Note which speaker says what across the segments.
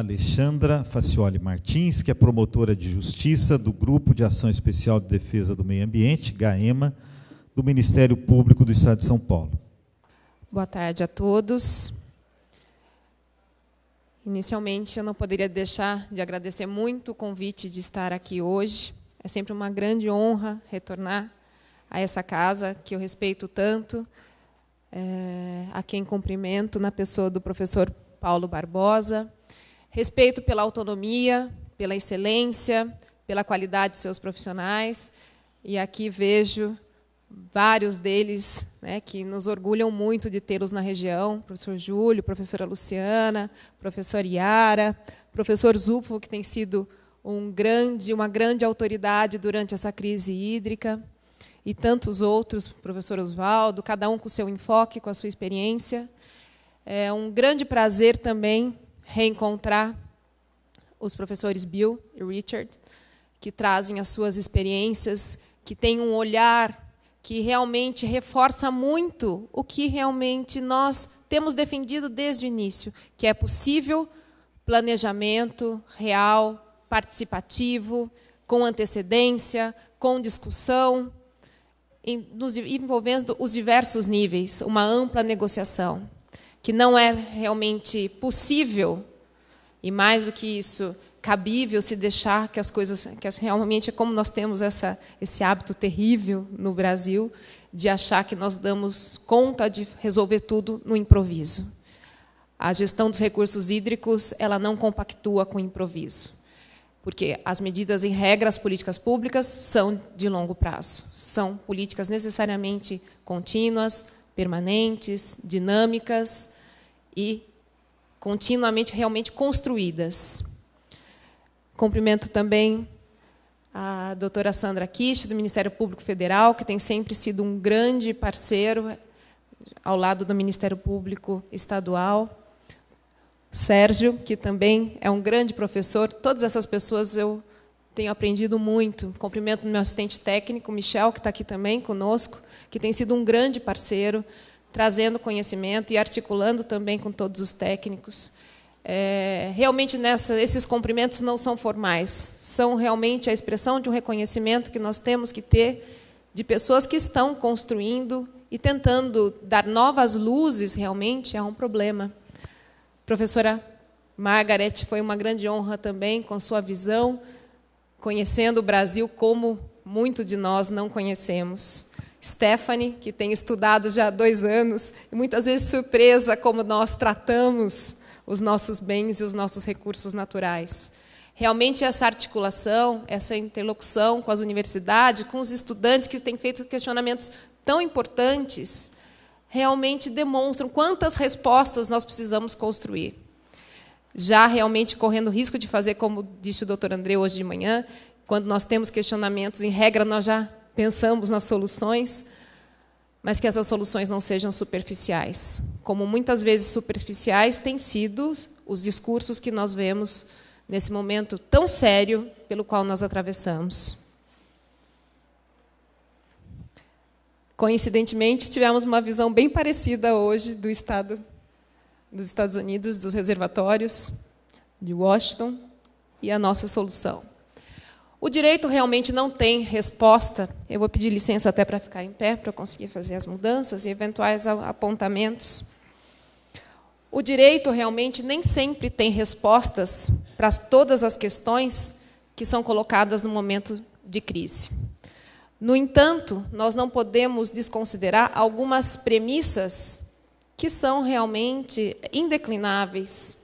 Speaker 1: Alexandra Facioli Martins, que é promotora de justiça do Grupo de Ação Especial de Defesa do Meio Ambiente, GAEMA, do Ministério Público do Estado de São Paulo. Boa tarde a todos. Inicialmente, eu não poderia deixar de agradecer muito o convite de estar aqui hoje. É sempre uma grande honra retornar a essa casa que eu respeito tanto, é, a quem cumprimento na pessoa do professor Paulo Barbosa, respeito pela autonomia, pela excelência, pela qualidade de seus profissionais. E aqui vejo vários deles né, que nos orgulham muito de tê-los na região, professor Júlio, professora Luciana, professor Iara, professor Zupfo, que tem sido um grande, uma grande autoridade durante essa crise hídrica, e tantos outros, professor Oswaldo, cada um com seu enfoque, com a sua experiência. É um grande prazer também reencontrar os professores Bill e Richard, que trazem as suas experiências, que têm um olhar que realmente reforça muito o que realmente nós temos defendido desde o início, que é possível planejamento real, participativo, com antecedência, com discussão, envolvendo os diversos níveis, uma ampla negociação que não é realmente possível e mais do que isso, cabível se deixar que as coisas, que as, realmente é como nós temos essa, esse hábito terrível no Brasil de achar que nós damos conta de resolver tudo no improviso. A gestão dos recursos hídricos, ela não compactua com o improviso. Porque as medidas em regra, as políticas públicas, são de longo prazo. São políticas necessariamente contínuas, permanentes, dinâmicas e continuamente realmente construídas. Cumprimento também a doutora Sandra Kish, do Ministério Público Federal, que tem sempre sido um grande parceiro ao lado do Ministério Público Estadual. Sérgio, que também é um grande professor. Todas essas pessoas eu tenho aprendido muito. Cumprimento meu assistente técnico, Michel, que está aqui também conosco, que tem sido um grande parceiro, trazendo conhecimento e articulando também com todos os técnicos. É, realmente, nessa, esses cumprimentos não são formais, são realmente a expressão de um reconhecimento que nós temos que ter de pessoas que estão construindo e tentando dar novas luzes realmente a um problema. Professora Margaret, foi uma grande honra também com sua visão, conhecendo o Brasil como muito de nós não conhecemos. Stephanie, que tem estudado já há dois anos, e muitas vezes surpresa como nós tratamos os nossos bens e os nossos recursos naturais. Realmente, essa articulação, essa interlocução com as universidades, com os estudantes que têm feito questionamentos tão importantes, realmente demonstram quantas respostas nós precisamos construir. Já realmente correndo o risco de fazer, como disse o doutor André hoje de manhã, quando nós temos questionamentos, em regra, nós já pensamos nas soluções, mas que essas soluções não sejam superficiais. Como muitas vezes superficiais têm sido os discursos que nós vemos nesse momento tão sério pelo qual nós atravessamos. Coincidentemente, tivemos uma visão bem parecida hoje do estado dos Estados Unidos, dos reservatórios de Washington e a nossa solução. O direito realmente não tem resposta. Eu vou pedir licença até para ficar em pé, para eu conseguir fazer as mudanças e eventuais apontamentos. O direito realmente nem sempre tem respostas para todas as questões que são colocadas no momento de crise. No entanto, nós não podemos desconsiderar algumas premissas que são realmente indeclináveis,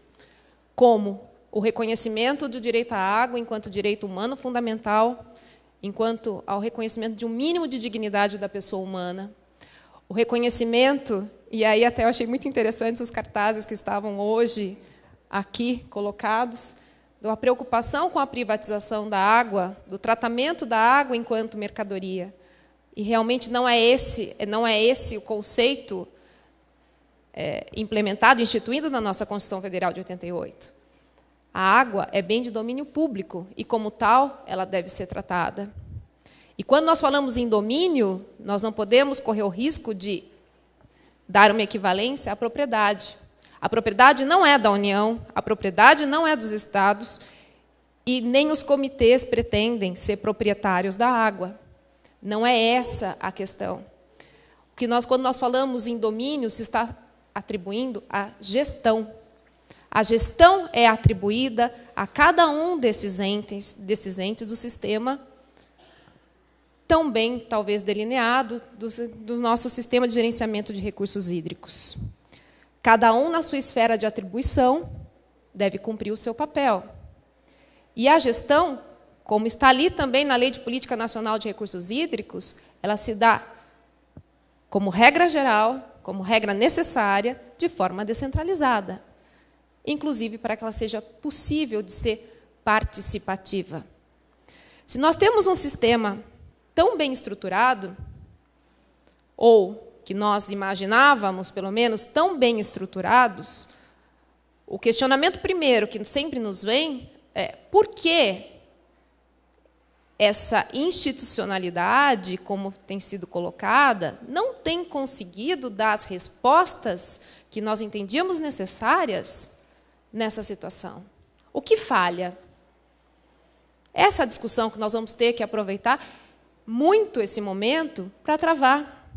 Speaker 1: como o reconhecimento do direito à água enquanto direito humano fundamental, enquanto ao reconhecimento de um mínimo de dignidade da pessoa humana, o reconhecimento, e aí até eu achei muito interessante os cartazes que estavam hoje aqui colocados, da preocupação com a privatização da água, do tratamento da água enquanto mercadoria. E realmente não é esse, não é esse o conceito é, implementado, instituído na nossa Constituição Federal de 88. A água é bem de domínio público e, como tal, ela deve ser tratada. E quando nós falamos em domínio, nós não podemos correr o risco de dar uma equivalência à propriedade. A propriedade não é da União, a propriedade não é dos Estados, e nem os comitês pretendem ser proprietários da água. Não é essa a questão. Que nós, quando nós falamos em domínio, se está atribuindo à gestão a gestão é atribuída a cada um desses entes, desses entes do sistema, tão bem, talvez, delineado, do, do nosso sistema de gerenciamento de recursos hídricos. Cada um, na sua esfera de atribuição, deve cumprir o seu papel. E a gestão, como está ali também na Lei de Política Nacional de Recursos Hídricos, ela se dá como regra geral, como regra necessária, de forma descentralizada inclusive para que ela seja possível de ser participativa. Se nós temos um sistema tão bem estruturado, ou que nós imaginávamos, pelo menos, tão bem estruturados, o questionamento primeiro que sempre nos vem é por que essa institucionalidade, como tem sido colocada, não tem conseguido dar as respostas que nós entendíamos necessárias nessa situação? O que falha? Essa é a discussão que nós vamos ter que aproveitar muito esse momento para travar.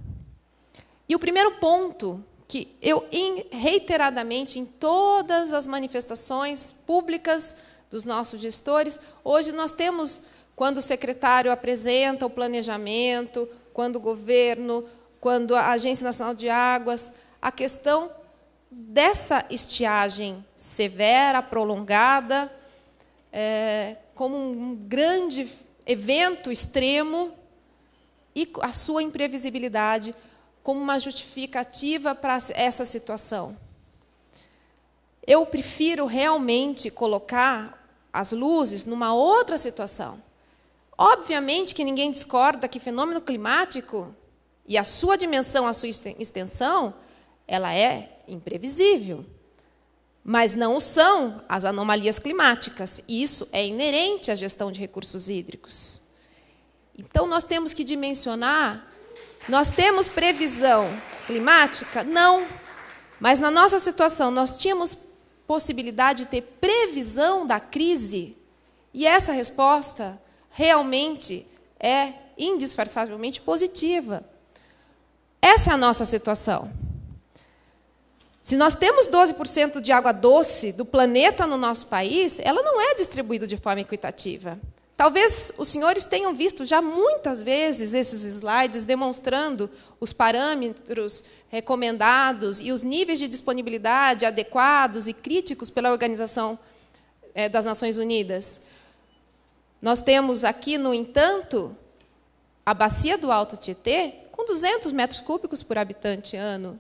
Speaker 1: E o primeiro ponto que eu reiteradamente em todas as manifestações públicas dos nossos gestores, hoje nós temos quando o secretário apresenta o planejamento, quando o governo, quando a Agência Nacional de Águas, a questão dessa estiagem severa, prolongada, é, como um grande evento extremo e a sua imprevisibilidade como uma justificativa para essa situação. Eu prefiro realmente colocar as luzes numa outra situação. Obviamente que ninguém discorda que fenômeno climático e a sua dimensão, a sua extensão, ela é imprevisível. Mas não o são as anomalias climáticas. Isso é inerente à gestão de recursos hídricos. Então, nós temos que dimensionar. Nós temos previsão climática? Não. Mas na nossa situação, nós tínhamos possibilidade de ter previsão da crise? E essa resposta realmente é indisfarçavelmente positiva. Essa é a nossa situação. Se nós temos 12% de água doce do planeta no nosso país, ela não é distribuída de forma equitativa. Talvez os senhores tenham visto já muitas vezes esses slides demonstrando os parâmetros recomendados e os níveis de disponibilidade adequados e críticos pela Organização eh, das Nações Unidas. Nós temos aqui, no entanto, a bacia do Alto Tietê com 200 metros cúbicos por habitante ano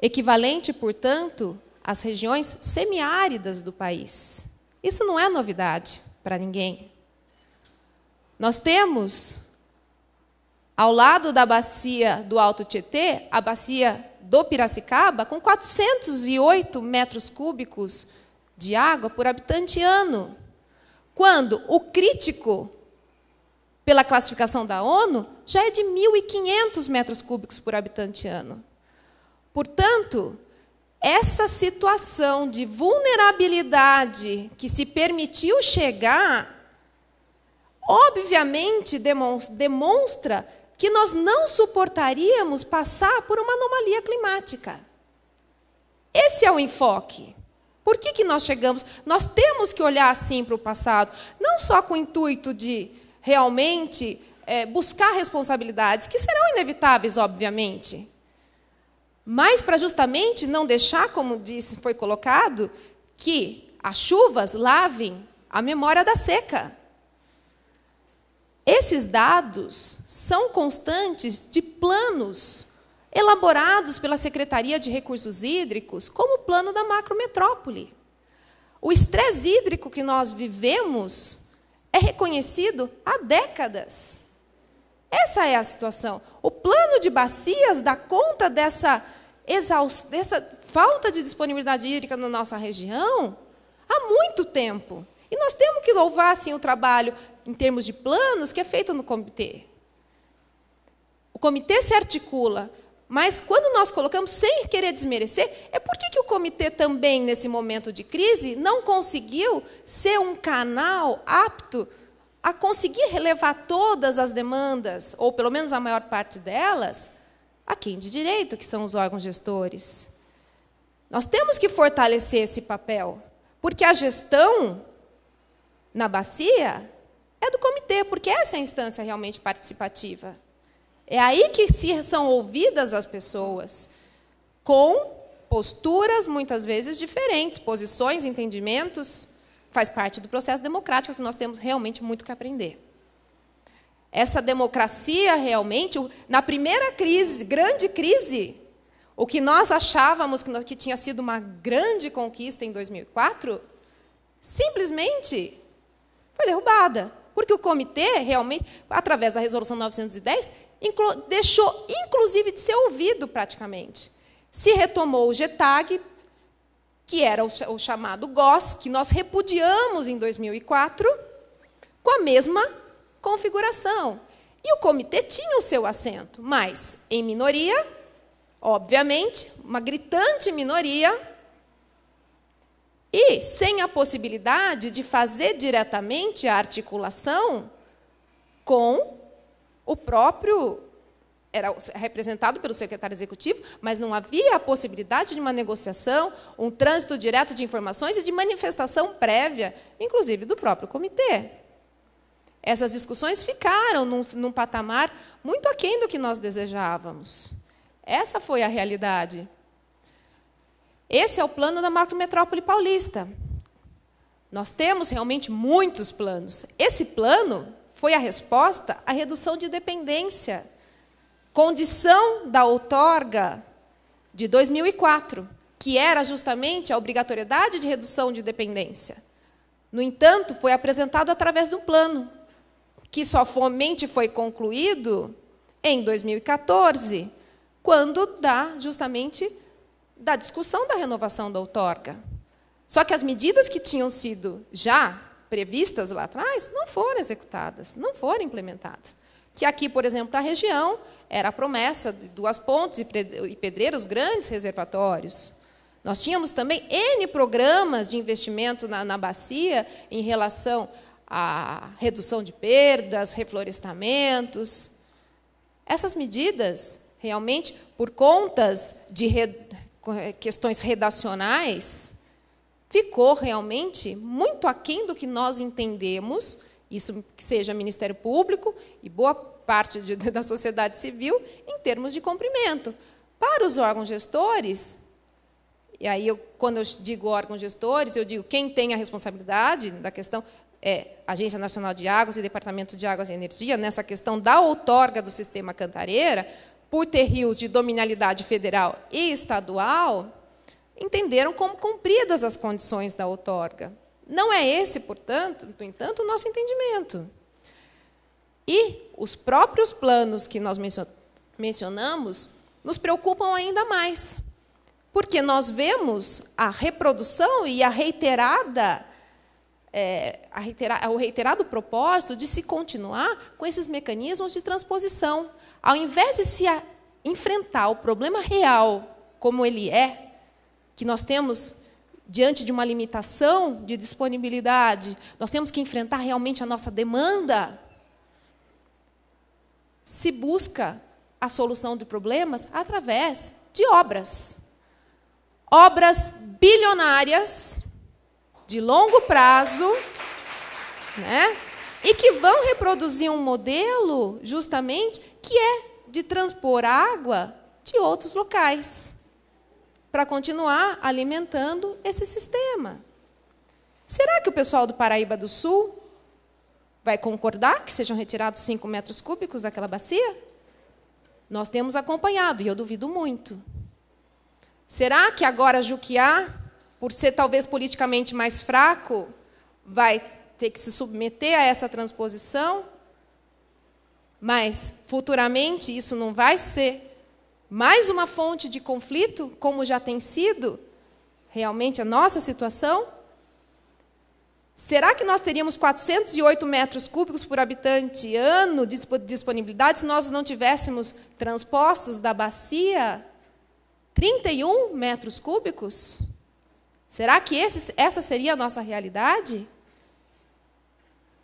Speaker 1: equivalente, portanto, às regiões semiáridas do país. Isso não é novidade para ninguém. Nós temos, ao lado da bacia do Alto Tietê, a bacia do Piracicaba, com 408 metros cúbicos de água por habitante ano. Quando o crítico, pela classificação da ONU, já é de 1.500 metros cúbicos por habitante ano. Portanto, essa situação de vulnerabilidade que se permitiu chegar, obviamente demonstra que nós não suportaríamos passar por uma anomalia climática. Esse é o enfoque. Por que, que nós chegamos? Nós temos que olhar assim para o passado, não só com o intuito de realmente é, buscar responsabilidades, que serão inevitáveis, obviamente mas para justamente não deixar, como disse, foi colocado, que as chuvas lavem a memória da seca. Esses dados são constantes de planos elaborados pela Secretaria de Recursos Hídricos, como o plano da macrometrópole. O estresse hídrico que nós vivemos é reconhecido há décadas. Essa é a situação. O plano de bacias dá conta dessa, dessa falta de disponibilidade hídrica na nossa região há muito tempo. E nós temos que louvar assim, o trabalho em termos de planos que é feito no comitê. O comitê se articula, mas quando nós colocamos, sem querer desmerecer, é por que o comitê também, nesse momento de crise, não conseguiu ser um canal apto a conseguir relevar todas as demandas, ou pelo menos a maior parte delas, a quem de direito, que são os órgãos gestores. Nós temos que fortalecer esse papel, porque a gestão na bacia é do comitê, porque essa é a instância realmente participativa. É aí que são ouvidas as pessoas, com posturas muitas vezes diferentes, posições, entendimentos faz parte do processo democrático que nós temos realmente muito que aprender. Essa democracia realmente, na primeira crise, grande crise, o que nós achávamos que, nós, que tinha sido uma grande conquista em 2004, simplesmente foi derrubada. Porque o comitê, realmente, através da resolução 910, inclu deixou inclusive de ser ouvido praticamente. Se retomou o GETAG que era o chamado GOS, que nós repudiamos em 2004, com a mesma configuração. E o comitê tinha o seu assento, mas em minoria, obviamente, uma gritante minoria, e sem a possibilidade de fazer diretamente a articulação com o próprio era representado pelo secretário executivo, mas não havia a possibilidade de uma negociação, um trânsito direto de informações e de manifestação prévia, inclusive do próprio comitê. Essas discussões ficaram num, num patamar muito aquém do que nós desejávamos. Essa foi a realidade. Esse é o plano da Metrópole paulista. Nós temos realmente muitos planos. Esse plano foi a resposta à redução de dependência Condição da outorga de 2004, que era justamente a obrigatoriedade de redução de dependência. No entanto, foi apresentado através de um plano, que só somente foi concluído em 2014, quando dá justamente da discussão da renovação da outorga. Só que as medidas que tinham sido já previstas lá atrás não foram executadas, não foram implementadas. Que aqui, por exemplo, a região era a promessa de duas pontes e pedreiros, grandes reservatórios. Nós tínhamos também N programas de investimento na, na bacia em relação à redução de perdas, reflorestamentos. Essas medidas, realmente, por contas de re... Eh, questões redacionais, ficou realmente muito aquém do que nós entendemos, isso que seja Ministério Público e boa parte de, da sociedade civil em termos de cumprimento. Para os órgãos gestores, e aí, eu, quando eu digo órgãos gestores, eu digo quem tem a responsabilidade da questão é Agência Nacional de Águas e Departamento de Águas e Energia, nessa questão da outorga do sistema Cantareira, por ter rios de dominalidade federal e estadual, entenderam como cumpridas as condições da outorga. Não é esse, portanto, no entanto, o nosso entendimento. E os próprios planos que nós mencionamos nos preocupam ainda mais. Porque nós vemos a reprodução e a reiterada, é, a o reiterado propósito de se continuar com esses mecanismos de transposição. Ao invés de se a, enfrentar o problema real como ele é, que nós temos diante de uma limitação de disponibilidade, nós temos que enfrentar realmente a nossa demanda se busca a solução de problemas através de obras. Obras bilionárias, de longo prazo, né? e que vão reproduzir um modelo, justamente, que é de transpor água de outros locais, para continuar alimentando esse sistema. Será que o pessoal do Paraíba do Sul Vai concordar que sejam retirados 5 metros cúbicos daquela bacia? Nós temos acompanhado, e eu duvido muito. Será que agora Juquiá, por ser talvez politicamente mais fraco, vai ter que se submeter a essa transposição? Mas futuramente isso não vai ser mais uma fonte de conflito, como já tem sido realmente a nossa situação? Será que nós teríamos 408 metros cúbicos por habitante ano de disponibilidade se nós não tivéssemos transpostos da bacia 31 metros cúbicos? Será que esse, essa seria a nossa realidade?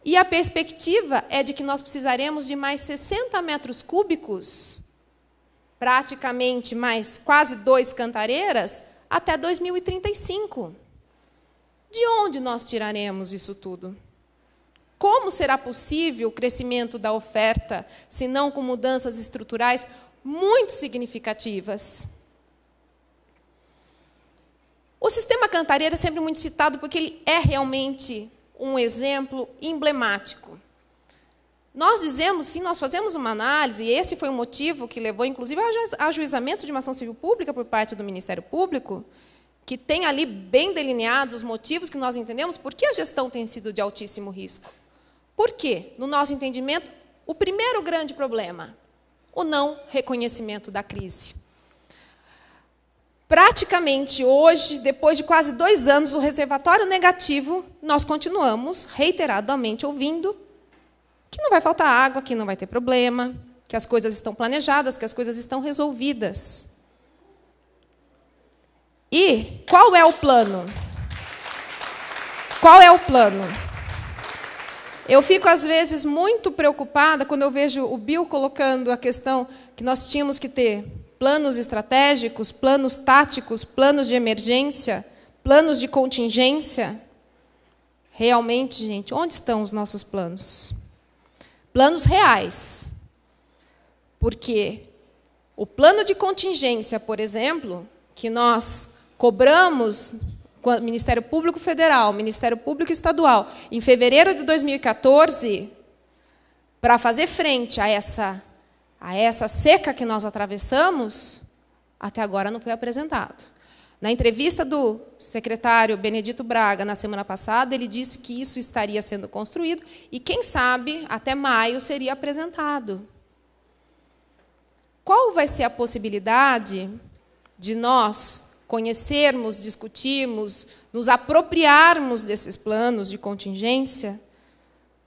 Speaker 1: E a perspectiva é de que nós precisaremos de mais 60 metros cúbicos, praticamente mais quase dois cantareiras, até 2035. De onde nós tiraremos isso tudo? Como será possível o crescimento da oferta, se não com mudanças estruturais muito significativas? O sistema cantareira é sempre muito citado porque ele é realmente um exemplo emblemático. Nós dizemos, sim, nós fazemos uma análise, e esse foi o motivo que levou, inclusive, ao ajuizamento de uma ação civil pública por parte do Ministério Público, que tem ali bem delineados os motivos que nós entendemos por que a gestão tem sido de altíssimo risco. Por quê? No nosso entendimento, o primeiro grande problema, o não reconhecimento da crise. Praticamente hoje, depois de quase dois anos, o reservatório negativo, nós continuamos reiteradamente ouvindo que não vai faltar água, que não vai ter problema, que as coisas estão planejadas, que as coisas estão resolvidas. E qual é o plano? Qual é o plano? Eu fico, às vezes, muito preocupada quando eu vejo o Bill colocando a questão que nós tínhamos que ter planos estratégicos, planos táticos, planos de emergência, planos de contingência. Realmente, gente, onde estão os nossos planos? Planos reais. Porque o plano de contingência, por exemplo, que nós cobramos Ministério Público Federal, Ministério Público Estadual, em fevereiro de 2014, para fazer frente a essa, a essa seca que nós atravessamos, até agora não foi apresentado. Na entrevista do secretário Benedito Braga, na semana passada, ele disse que isso estaria sendo construído e, quem sabe, até maio seria apresentado. Qual vai ser a possibilidade de nós conhecermos, discutirmos, nos apropriarmos desses planos de contingência,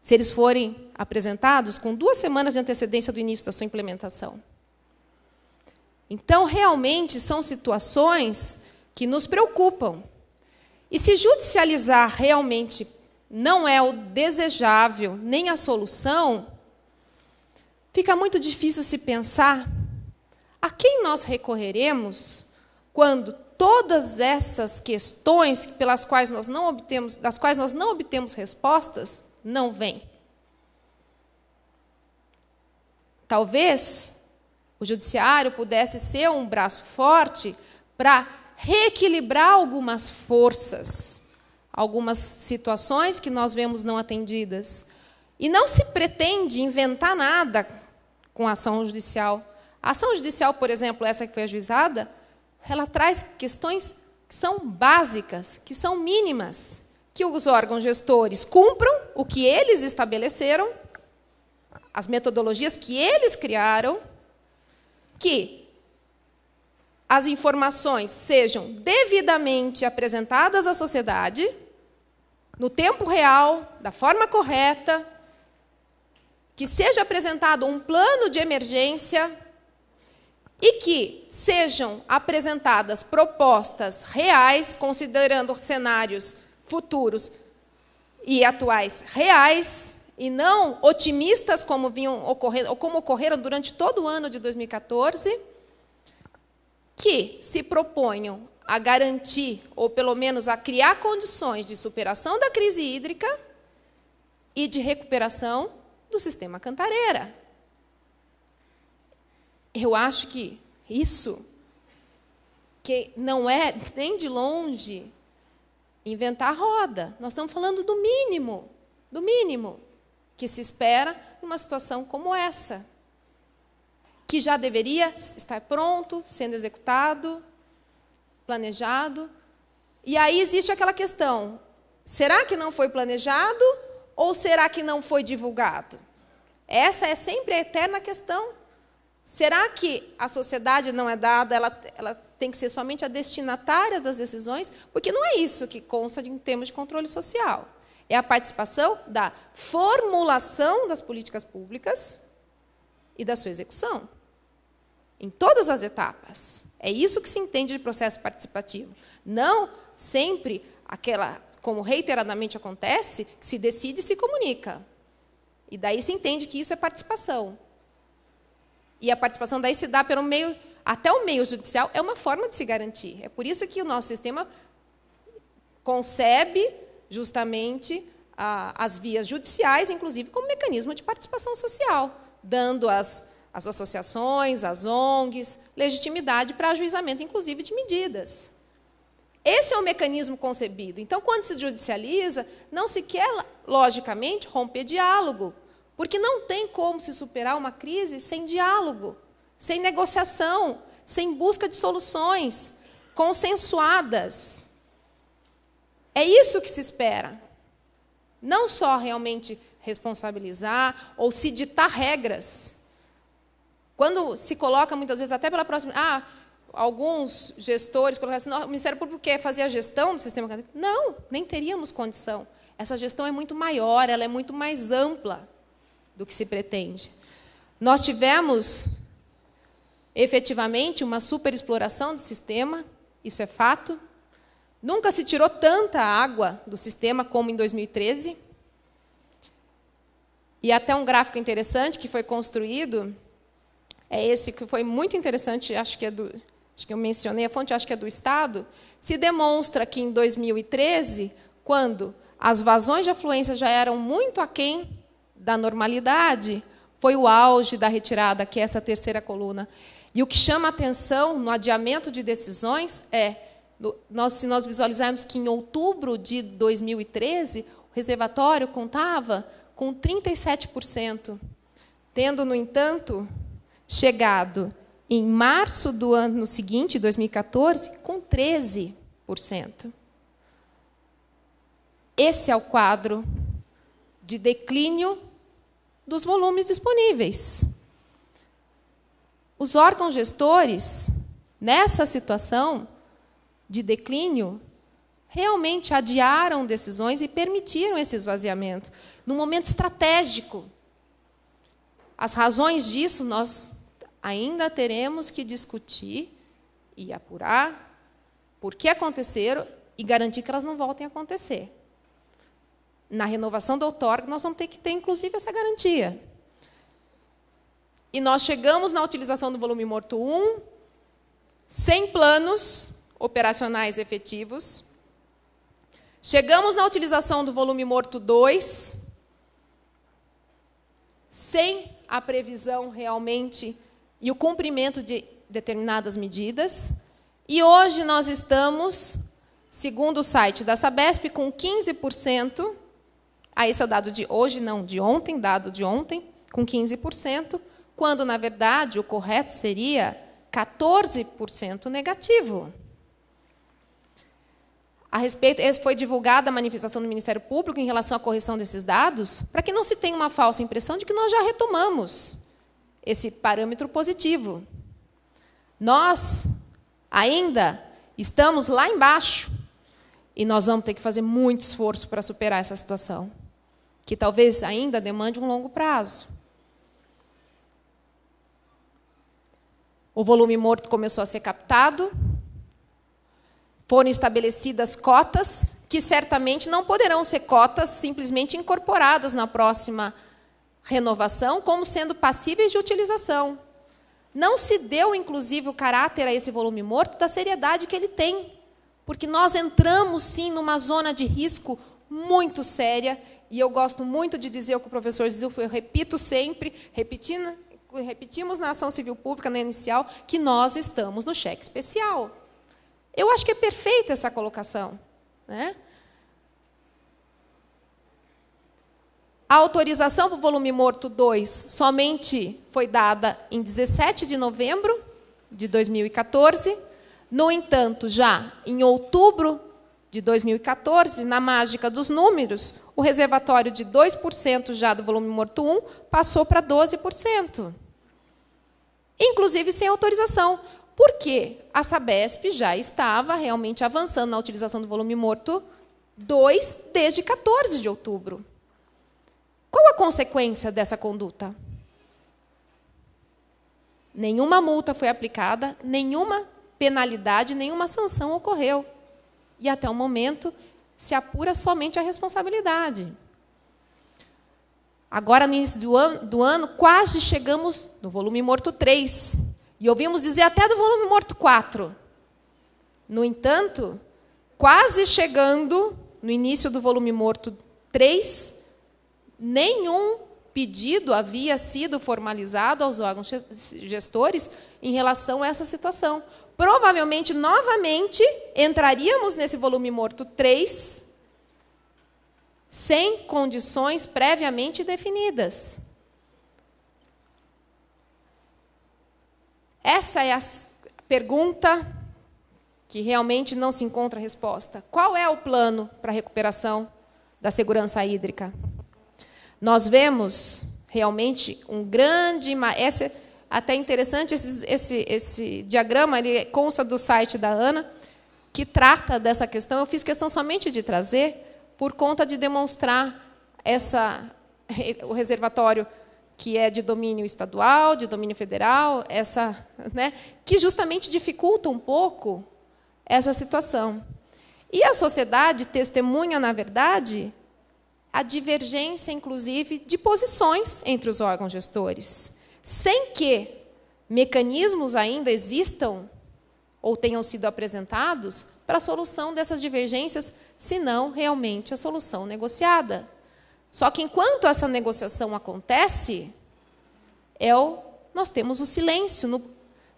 Speaker 1: se eles forem apresentados com duas semanas de antecedência do início da sua implementação. Então, realmente, são situações que nos preocupam. E se judicializar realmente não é o desejável nem a solução, fica muito difícil se pensar a quem nós recorreremos quando todas essas questões pelas quais nós não obtemos, das quais nós não obtemos respostas, não vêm. Talvez o judiciário pudesse ser um braço forte para reequilibrar algumas forças, algumas situações que nós vemos não atendidas. E não se pretende inventar nada com a ação judicial. A ação judicial, por exemplo, essa que foi ajuizada, ela traz questões que são básicas, que são mínimas, que os órgãos gestores cumpram o que eles estabeleceram, as metodologias que eles criaram, que as informações sejam devidamente apresentadas à sociedade, no tempo real, da forma correta, que seja apresentado um plano de emergência e que sejam apresentadas propostas reais, considerando cenários futuros e atuais reais, e não otimistas como vinham ocorrendo, ou como ocorreram durante todo o ano de 2014, que se proponham a garantir, ou pelo menos a criar condições de superação da crise hídrica e de recuperação do sistema Cantareira eu acho que isso, que não é nem de longe inventar roda. Nós estamos falando do mínimo, do mínimo que se espera numa situação como essa, que já deveria estar pronto, sendo executado, planejado. E aí existe aquela questão: será que não foi planejado ou será que não foi divulgado? Essa é sempre a eterna questão Será que a sociedade não é dada, ela, ela tem que ser somente a destinatária das decisões? Porque não é isso que consta em termos de controle social. É a participação da formulação das políticas públicas e da sua execução. Em todas as etapas. É isso que se entende de processo participativo. Não sempre aquela, como reiteradamente acontece, se decide e se comunica. E daí se entende que isso é participação. E a participação daí se dá pelo meio, até o meio judicial, é uma forma de se garantir. É por isso que o nosso sistema concebe justamente a, as vias judiciais, inclusive, como mecanismo de participação social, dando às as associações, as ONGs, legitimidade para ajuizamento, inclusive, de medidas. Esse é o mecanismo concebido. Então, quando se judicializa, não se quer, logicamente, romper diálogo, porque não tem como se superar uma crise sem diálogo, sem negociação, sem busca de soluções consensuadas. É isso que se espera. Não só realmente responsabilizar ou se ditar regras. Quando se coloca, muitas vezes, até pela próxima. Ah, alguns gestores colocaram assim: o Ministério Público quer fazer a gestão do sistema Não, nem teríamos condição. Essa gestão é muito maior, ela é muito mais ampla do que se pretende. Nós tivemos efetivamente uma superexploração do sistema, isso é fato. Nunca se tirou tanta água do sistema como em 2013. E até um gráfico interessante que foi construído é esse que foi muito interessante, acho que é do acho que eu mencionei a fonte, acho que é do estado, se demonstra que em 2013, quando as vazões de afluência já eram muito aquém da normalidade, foi o auge da retirada, que é essa terceira coluna. E o que chama atenção no adiamento de decisões é, nós, se nós visualizarmos que em outubro de 2013, o reservatório contava com 37%, tendo, no entanto, chegado em março do ano seguinte, 2014, com 13%. Esse é o quadro de declínio dos volumes disponíveis. Os órgãos gestores, nessa situação de declínio, realmente adiaram decisões e permitiram esse esvaziamento num momento estratégico. As razões disso nós ainda teremos que discutir e apurar por que aconteceram e garantir que elas não voltem a acontecer na renovação da outorga, nós vamos ter que ter, inclusive, essa garantia. E nós chegamos na utilização do volume morto 1, sem planos operacionais efetivos. Chegamos na utilização do volume morto 2, sem a previsão realmente e o cumprimento de determinadas medidas. E hoje nós estamos, segundo o site da Sabesp, com 15% ah, esse é o dado de hoje, não, de ontem, dado de ontem, com 15%, quando, na verdade, o correto seria 14% negativo. A respeito, foi divulgada a manifestação do Ministério Público em relação à correção desses dados, para que não se tenha uma falsa impressão de que nós já retomamos esse parâmetro positivo. Nós ainda estamos lá embaixo e nós vamos ter que fazer muito esforço para superar essa situação que talvez ainda demande um longo prazo. O volume morto começou a ser captado, foram estabelecidas cotas, que certamente não poderão ser cotas simplesmente incorporadas na próxima renovação, como sendo passíveis de utilização. Não se deu, inclusive, o caráter a esse volume morto da seriedade que ele tem, porque nós entramos, sim, numa zona de risco muito séria e eu gosto muito de dizer o que o professor diz, eu repito sempre, repetindo, repetimos na ação civil pública, na inicial, que nós estamos no cheque especial. Eu acho que é perfeita essa colocação. Né? A autorização para o volume morto 2 somente foi dada em 17 de novembro de 2014. No entanto, já em outubro de 2014, na mágica dos números, o reservatório de 2% já do volume morto 1 passou para 12%. Inclusive sem autorização, porque a Sabesp já estava realmente avançando na utilização do volume morto 2 desde 14 de outubro. Qual a consequência dessa conduta? Nenhuma multa foi aplicada, nenhuma penalidade, nenhuma sanção ocorreu. E até o momento, se apura somente a responsabilidade. Agora, no início do ano, do ano, quase chegamos no volume morto 3. E ouvimos dizer até do volume morto 4. No entanto, quase chegando no início do volume morto 3, nenhum pedido havia sido formalizado aos órgãos gestores em relação a essa situação provavelmente novamente entraríamos nesse volume morto 3 sem condições previamente definidas. Essa é a pergunta que realmente não se encontra resposta. Qual é o plano para a recuperação da segurança hídrica? Nós vemos realmente um grande. Essa, até interessante, esse, esse, esse diagrama ele consta do site da Ana, que trata dessa questão. Eu fiz questão somente de trazer por conta de demonstrar essa, o reservatório que é de domínio estadual, de domínio federal, essa, né, que justamente dificulta um pouco essa situação. E a sociedade testemunha, na verdade, a divergência, inclusive, de posições entre os órgãos gestores sem que mecanismos ainda existam ou tenham sido apresentados para a solução dessas divergências, se não realmente a solução negociada. Só que enquanto essa negociação acontece, é o, nós temos o silêncio no,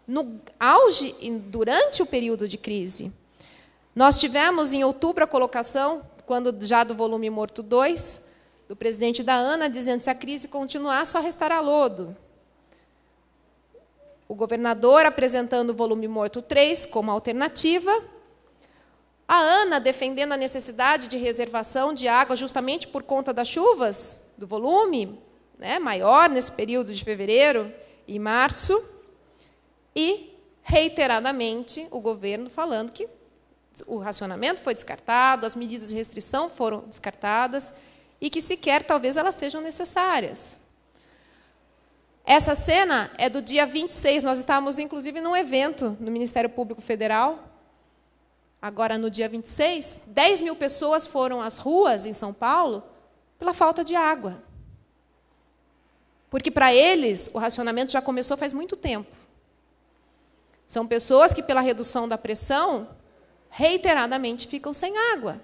Speaker 1: no auge durante o período de crise. Nós tivemos em outubro a colocação, quando já do volume morto 2, do presidente da ANA, dizendo que se a crise continuar, só restará lodo o governador apresentando o volume morto 3 como alternativa, a Ana defendendo a necessidade de reservação de água justamente por conta das chuvas, do volume né, maior nesse período de fevereiro e março, e reiteradamente o governo falando que o racionamento foi descartado, as medidas de restrição foram descartadas e que sequer talvez elas sejam necessárias. Essa cena é do dia 26. Nós estávamos, inclusive, num evento no Ministério Público Federal. Agora, no dia 26, 10 mil pessoas foram às ruas em São Paulo pela falta de água. Porque, para eles, o racionamento já começou faz muito tempo. São pessoas que, pela redução da pressão, reiteradamente ficam sem água.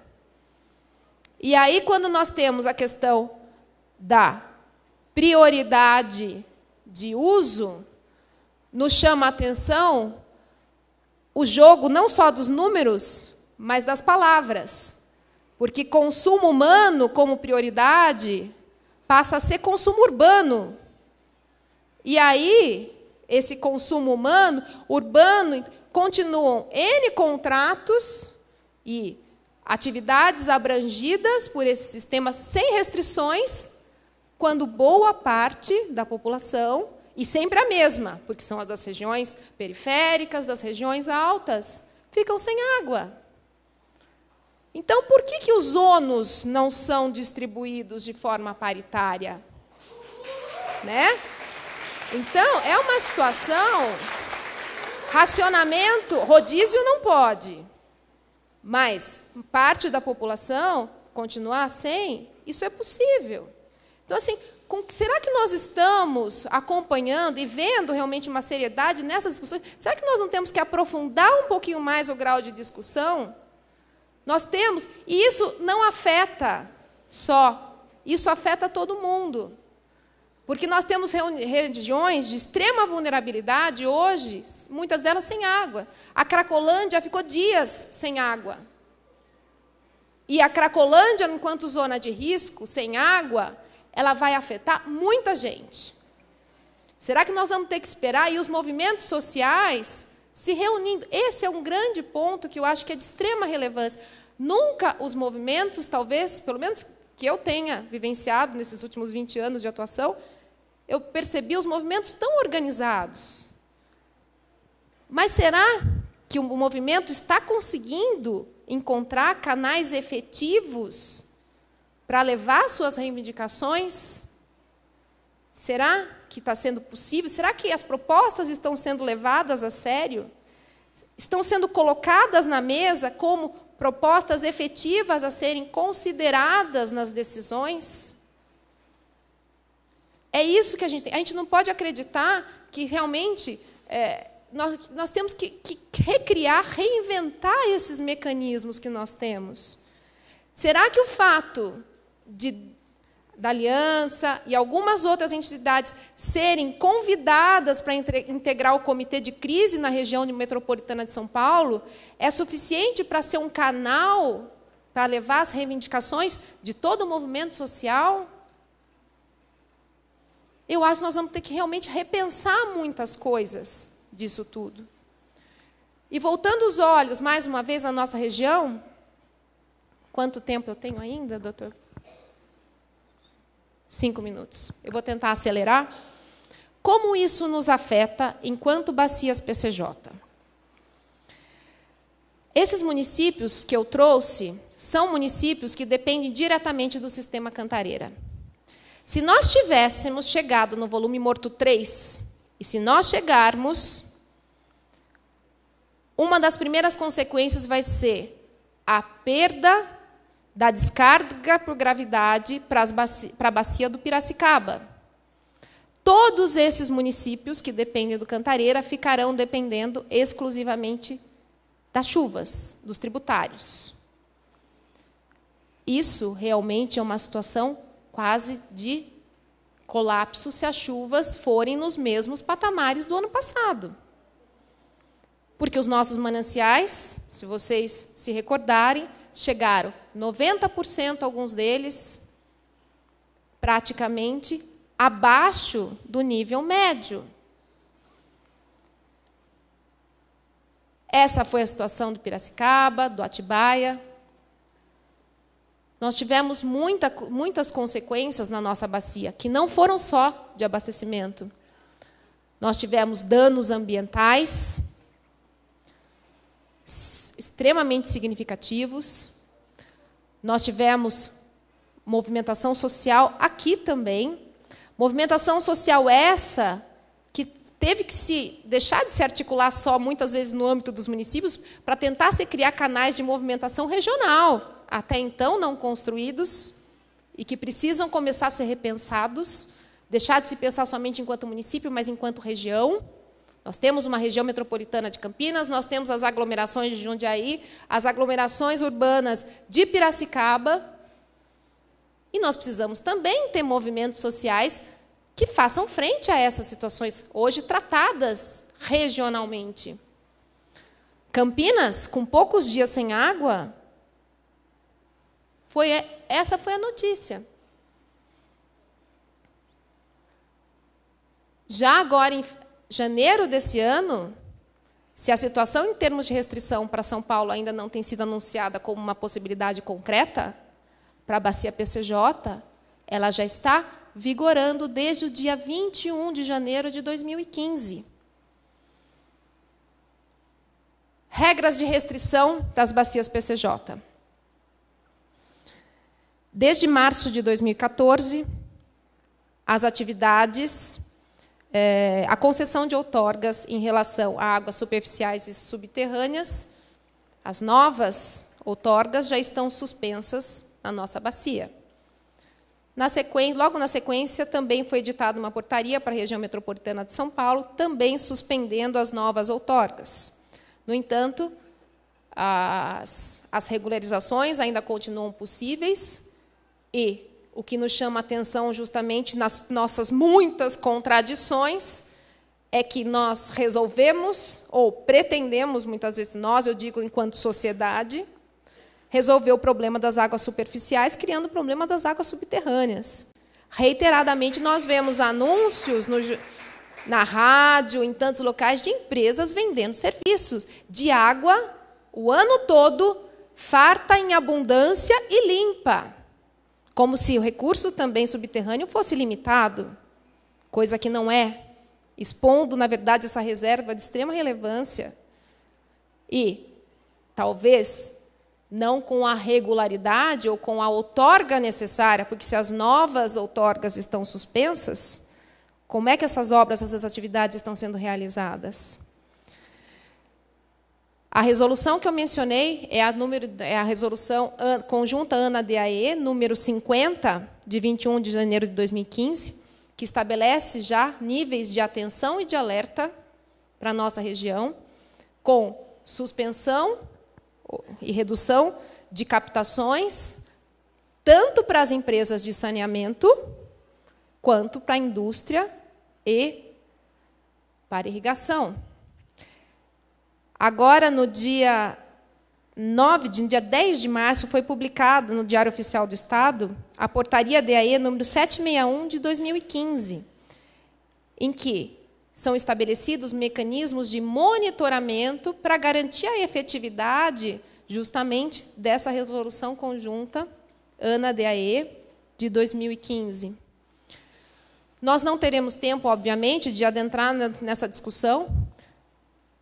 Speaker 1: E aí, quando nós temos a questão da prioridade de uso, nos chama a atenção o jogo não só dos números, mas das palavras. Porque consumo humano como prioridade passa a ser consumo urbano. E aí, esse consumo humano, urbano, continuam N contratos e atividades abrangidas por esse sistema sem restrições, quando boa parte da população, e sempre a mesma, porque são as das regiões periféricas, das regiões altas, ficam sem água. Então, por que, que os ônus não são distribuídos de forma paritária? Né? Então, é uma situação. Racionamento, rodízio não pode, mas parte da população continuar sem, isso é possível. Então, assim, com, será que nós estamos acompanhando e vendo realmente uma seriedade nessas discussões? Será que nós não temos que aprofundar um pouquinho mais o grau de discussão? Nós temos, e isso não afeta só, isso afeta todo mundo. Porque nós temos regiões de extrema vulnerabilidade hoje, muitas delas sem água. A Cracolândia ficou dias sem água. E a Cracolândia, enquanto zona de risco, sem água, ela vai afetar muita gente. Será que nós vamos ter que esperar e os movimentos sociais se reunindo? Esse é um grande ponto que eu acho que é de extrema relevância. Nunca os movimentos, talvez, pelo menos que eu tenha vivenciado nesses últimos 20 anos de atuação, eu percebi os movimentos tão organizados. Mas será que o movimento está conseguindo encontrar canais efetivos para levar suas reivindicações? Será que está sendo possível? Será que as propostas estão sendo levadas a sério? Estão sendo colocadas na mesa como propostas efetivas a serem consideradas nas decisões? É isso que a gente tem. A gente não pode acreditar que realmente é, nós, nós, temos que, que recriar, reinventar esses mecanismos que nós temos. Será que o fato de, da Aliança e algumas outras entidades serem convidadas para integrar o comitê de crise na região metropolitana de São Paulo é suficiente para ser um canal para levar as reivindicações de todo o movimento social? Eu acho que nós vamos ter que realmente repensar muitas coisas disso tudo. E voltando os olhos mais uma vez à nossa região, quanto tempo eu tenho ainda, doutor? Cinco minutos. Eu vou tentar acelerar. Como isso nos afeta enquanto bacias PCJ? Esses municípios que eu trouxe são municípios que dependem diretamente do sistema Cantareira. Se nós tivéssemos chegado no volume morto 3, e se nós chegarmos, uma das primeiras consequências vai ser a perda da descarga por gravidade para, bacia, para a bacia do Piracicaba. Todos esses municípios que dependem do Cantareira ficarão dependendo exclusivamente das chuvas, dos tributários. Isso realmente é uma situação quase de colapso se as chuvas forem nos mesmos patamares do ano passado. Porque os nossos mananciais, se vocês se recordarem, chegaram 90%, alguns deles, praticamente, abaixo do nível médio. Essa foi a situação do Piracicaba, do Atibaia. Nós tivemos muita, muitas consequências na nossa bacia, que não foram só de abastecimento. Nós tivemos danos ambientais, extremamente significativos. Nós tivemos movimentação social aqui também. Movimentação social essa que teve que se deixar de se articular só muitas vezes no âmbito dos municípios para tentar se criar canais de movimentação regional, até então não construídos e que precisam começar a ser repensados, deixar de se pensar somente enquanto município, mas enquanto região. Nós temos uma região metropolitana de Campinas, nós temos as aglomerações de Jundiaí, as aglomerações urbanas de Piracicaba. E nós precisamos também ter movimentos sociais que façam frente a essas situações hoje tratadas regionalmente. Campinas, com poucos dias sem água, foi essa foi a notícia. Já agora janeiro desse ano, se a situação em termos de restrição para São Paulo ainda não tem sido anunciada como uma possibilidade concreta, para a bacia PCJ, ela já está vigorando desde o dia 21 de janeiro de 2015. Regras de restrição das bacias PCJ. Desde março de 2014, as atividades é, a concessão de outorgas em relação a águas superficiais e subterrâneas, as novas outorgas já estão suspensas na nossa bacia. Na sequência, logo na sequência, também foi editada uma portaria para a região metropolitana de São Paulo, também suspendendo as novas outorgas. No entanto, as, as regularizações ainda continuam possíveis e o que nos chama atenção justamente nas nossas muitas contradições é que nós resolvemos ou pretendemos, muitas vezes nós, eu digo enquanto sociedade, resolver o problema das águas superficiais criando o problema das águas subterrâneas. Reiteradamente nós vemos anúncios no, na rádio, em tantos locais, de empresas vendendo serviços de água o ano todo, farta em abundância e limpa. Como se o recurso também subterrâneo fosse limitado, coisa que não é, expondo, na verdade, essa reserva de extrema relevância e, talvez, não com a regularidade ou com a outorga necessária, porque se as novas outorgas estão suspensas, como é que essas obras, essas atividades estão sendo realizadas? A resolução que eu mencionei é a, número, é a resolução conjunta ANA-DAE, número 50, de 21 de janeiro de 2015, que estabelece já níveis de atenção e de alerta para a nossa região, com suspensão e redução de captações, tanto para as empresas de saneamento, quanto para a indústria e para irrigação. Agora, no dia 9, no dia 10 de março, foi publicado no Diário Oficial do Estado a portaria DAE número 761 de 2015, em que são estabelecidos mecanismos de monitoramento para garantir a efetividade justamente dessa resolução conjunta ANA DAE de 2015. Nós não teremos tempo, obviamente, de adentrar nessa discussão,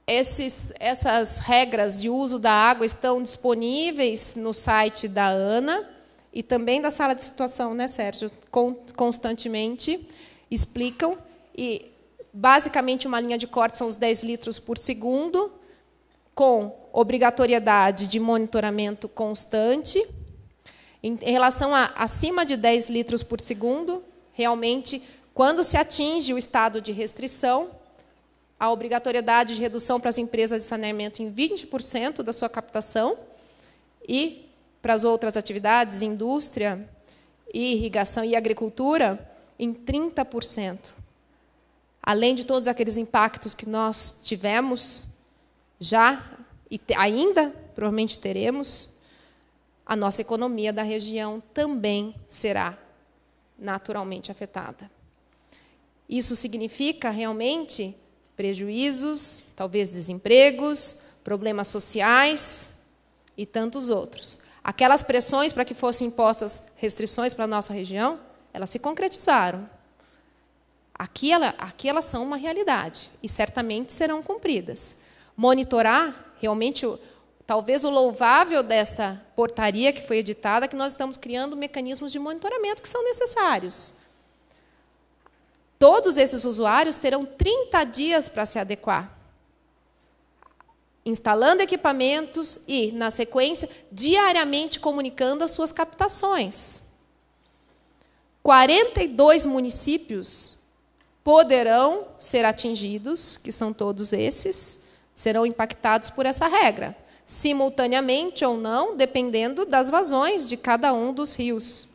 Speaker 1: esses, essas regras de uso da água estão disponíveis no site da ANA e também da sala de situação, né, Sérgio? Constantemente explicam. E, basicamente, uma linha de corte são os 10 litros por segundo, com obrigatoriedade de monitoramento constante. Em, relação a acima de 10 litros por segundo, realmente, quando se atinge o estado de restrição, a obrigatoriedade de redução para as empresas de saneamento em 20% da sua captação e para as outras atividades, indústria, irrigação e agricultura, em 30%. Além de todos aqueles impactos que nós tivemos já e ainda provavelmente teremos, a nossa economia da região também será naturalmente afetada. Isso significa realmente prejuízos, talvez desempregos, problemas sociais e tantos outros. Aquelas pressões para que fossem impostas restrições para a nossa região, elas se concretizaram. Aqui, ela, aqui elas são uma realidade e certamente serão cumpridas. Monitorar realmente o, talvez o louvável desta portaria que foi editada, que nós estamos criando mecanismos de monitoramento que são necessários. Todos esses usuários terão 30 dias para se adequar, instalando equipamentos e, na sequência, diariamente comunicando as suas captações. 42 municípios poderão ser atingidos, que são todos esses, serão impactados por essa regra, simultaneamente ou não, dependendo das vazões de cada um dos rios.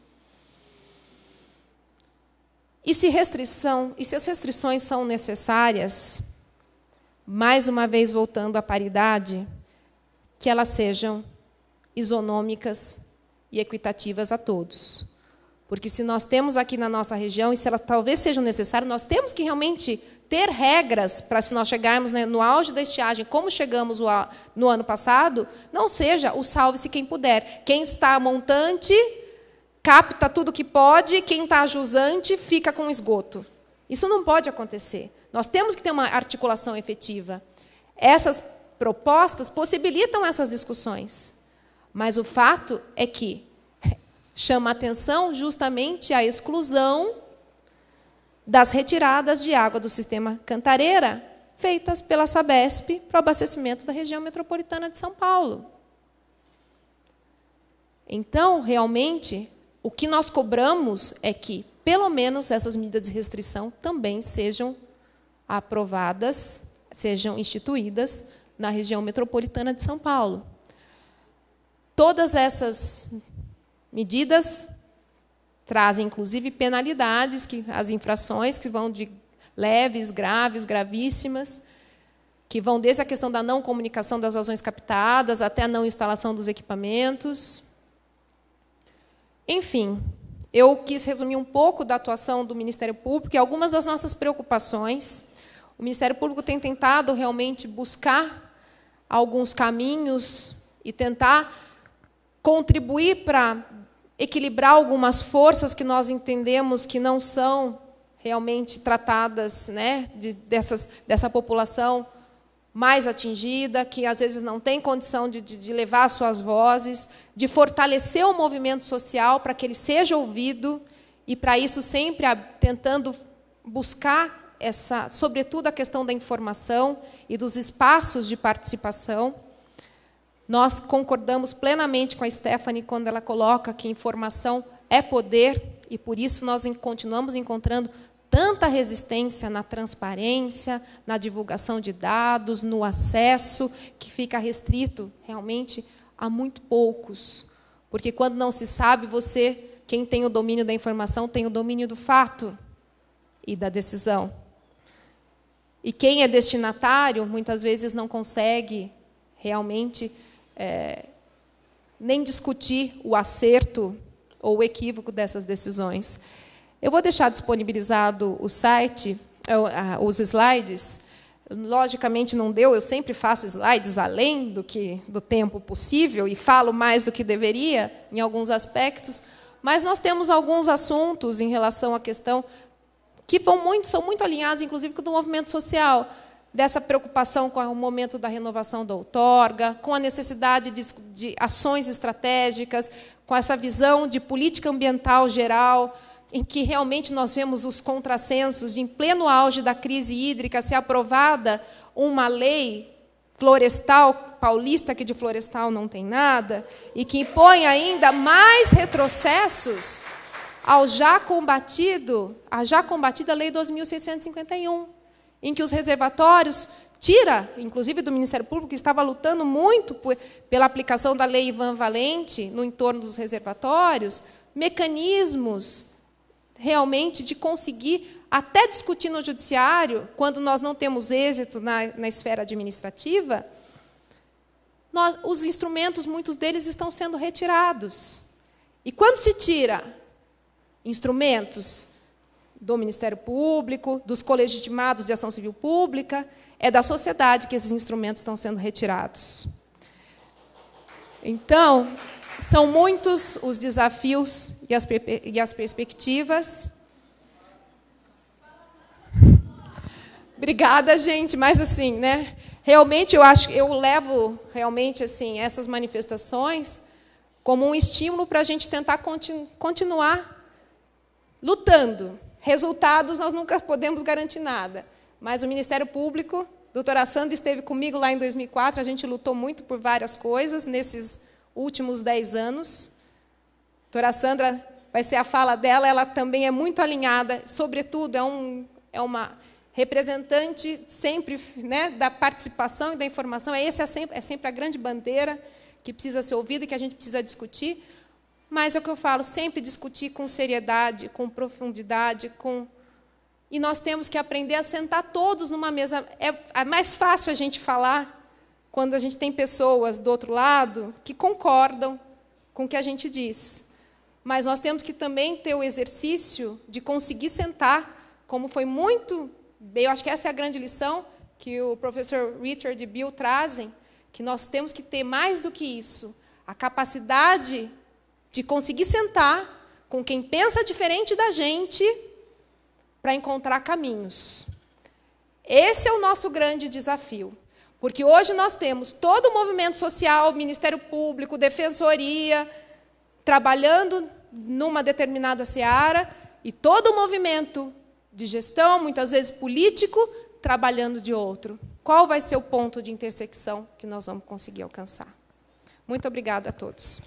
Speaker 1: E se restrição, e se as restrições são necessárias, mais uma vez voltando à paridade, que elas sejam isonômicas e equitativas a todos. Porque se nós temos aqui na nossa região, e se ela talvez seja necessárias, nós temos que realmente ter regras para se nós chegarmos né, no auge da estiagem, como chegamos no ano passado, não seja o salve-se quem puder. Quem está montante capta tudo que pode, quem está jusante fica com esgoto. Isso não pode acontecer. Nós temos que ter uma articulação efetiva. Essas propostas possibilitam essas discussões. Mas o fato é que chama atenção justamente a exclusão das retiradas de água do sistema Cantareira feitas pela Sabesp para o abastecimento da região metropolitana de São Paulo. Então, realmente, o que nós cobramos é que, pelo menos, essas medidas de restrição também sejam aprovadas, sejam instituídas na região metropolitana de São Paulo. Todas essas medidas trazem, inclusive, penalidades, que as infrações que vão de leves, graves, gravíssimas, que vão desde a questão da não comunicação das razões captadas até a não instalação dos equipamentos. Enfim, eu quis resumir um pouco da atuação do Ministério Público e algumas das nossas preocupações. O Ministério Público tem tentado realmente buscar alguns caminhos e tentar contribuir para equilibrar algumas forças que nós entendemos que não são realmente tratadas né, de, dessas, dessa população mais atingida, que às vezes não tem condição de, de, de levar suas vozes, de fortalecer o movimento social para que ele seja ouvido e para isso sempre a, tentando buscar essa, sobretudo a questão da informação e dos espaços de participação. Nós concordamos plenamente com a Stephanie quando ela coloca que informação é poder e por isso nós continuamos encontrando tanta resistência na transparência, na divulgação de dados, no acesso, que fica restrito realmente a muito poucos. Porque quando não se sabe, você, quem tem o domínio da informação, tem o domínio do fato e da decisão. E quem é destinatário, muitas vezes não consegue realmente é, nem discutir o acerto ou o equívoco dessas decisões. Eu vou deixar disponibilizado o site, é, os slides. Logicamente não deu, eu sempre faço slides além do que do tempo possível e falo mais do que deveria em alguns aspectos, mas nós temos alguns assuntos em relação à questão que vão muito, são muito alinhados, inclusive, com o movimento social, dessa preocupação com o momento da renovação da outorga, com a necessidade de, de ações estratégicas, com essa visão de política ambiental geral, em que realmente nós vemos os contrassensos, em pleno auge da crise hídrica, ser aprovada uma lei florestal paulista, que de florestal não tem nada, e que impõe ainda mais retrocessos ao já combatido, a já combatida Lei 2651, em que os reservatórios tira, inclusive do Ministério Público, que estava lutando muito por, pela aplicação da Lei Ivan Valente no entorno dos reservatórios, mecanismos realmente de conseguir, até discutir no judiciário, quando nós não temos êxito na, na esfera administrativa, nós, os instrumentos, muitos deles estão sendo retirados. E quando se tira instrumentos do Ministério Público, dos colegitimados de ação civil pública, é da sociedade que esses instrumentos estão sendo retirados. Então, são muitos os desafios e as, e as perspectivas. Obrigada, gente, mas assim, né? Realmente eu acho eu levo realmente assim essas manifestações como um estímulo para a gente tentar continu continuar lutando. Resultados nós nunca podemos garantir nada, mas o Ministério Público, doutora Sandra esteve comigo lá em 2004, a gente lutou muito por várias coisas nesses últimos dez anos. Doutora Sandra, vai ser a fala dela, ela também é muito alinhada, sobretudo, é, um, é uma representante sempre né, da participação e da informação. É Essa é sempre, é sempre a grande bandeira que precisa ser ouvida, e que a gente precisa discutir. Mas é o que eu falo, sempre discutir com seriedade, com profundidade, com e nós temos que aprender a sentar todos numa mesa. É, é mais fácil a gente falar quando a gente tem pessoas do outro lado que concordam com o que a gente diz. Mas nós temos que também ter o exercício de conseguir sentar, como foi muito bem, eu acho que essa é a grande lição que o professor Richard e Bill trazem, que nós temos que ter mais do que isso, a capacidade de conseguir sentar com quem pensa diferente da gente para encontrar caminhos. Esse é o nosso grande desafio. Porque hoje nós temos todo o movimento social, Ministério Público, Defensoria, trabalhando numa determinada seara, e todo o movimento de gestão, muitas vezes político, trabalhando de outro. Qual vai ser o ponto de intersecção que nós vamos conseguir alcançar? Muito obrigada a todos.